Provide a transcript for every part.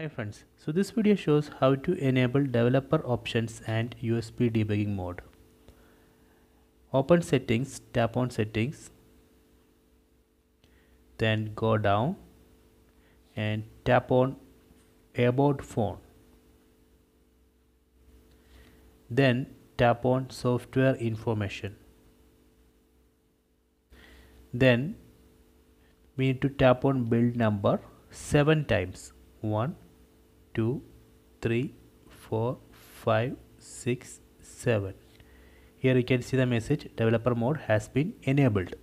Hi friends, so this video shows how to enable developer options and USB debugging mode. Open settings, tap on settings, then go down and tap on about phone. Then tap on software information. Then we need to tap on build number seven times. 1 2, 3, 4, 5, 6, 7. Here you can see the message developer mode has been enabled.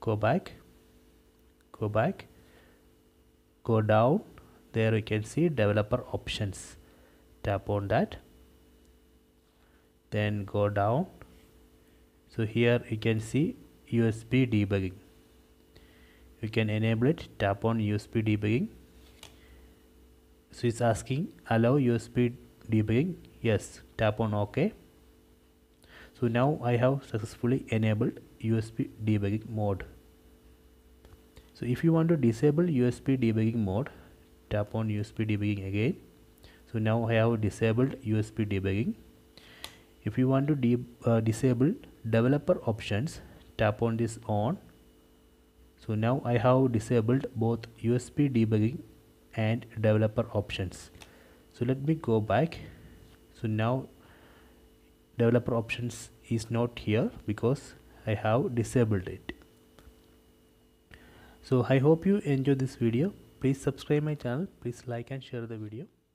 Go back, go back, go down. There you can see developer options. Tap on that. Then go down. So here you can see USB debugging. You can enable it. Tap on USB debugging so it's asking allow usb debugging yes tap on ok so now i have successfully enabled usb debugging mode so if you want to disable usb debugging mode tap on usb debugging again so now i have disabled usb debugging if you want to de uh, disable developer options tap on this on so now i have disabled both usb debugging and developer options so let me go back so now developer options is not here because I have disabled it so I hope you enjoy this video please subscribe my channel please like and share the video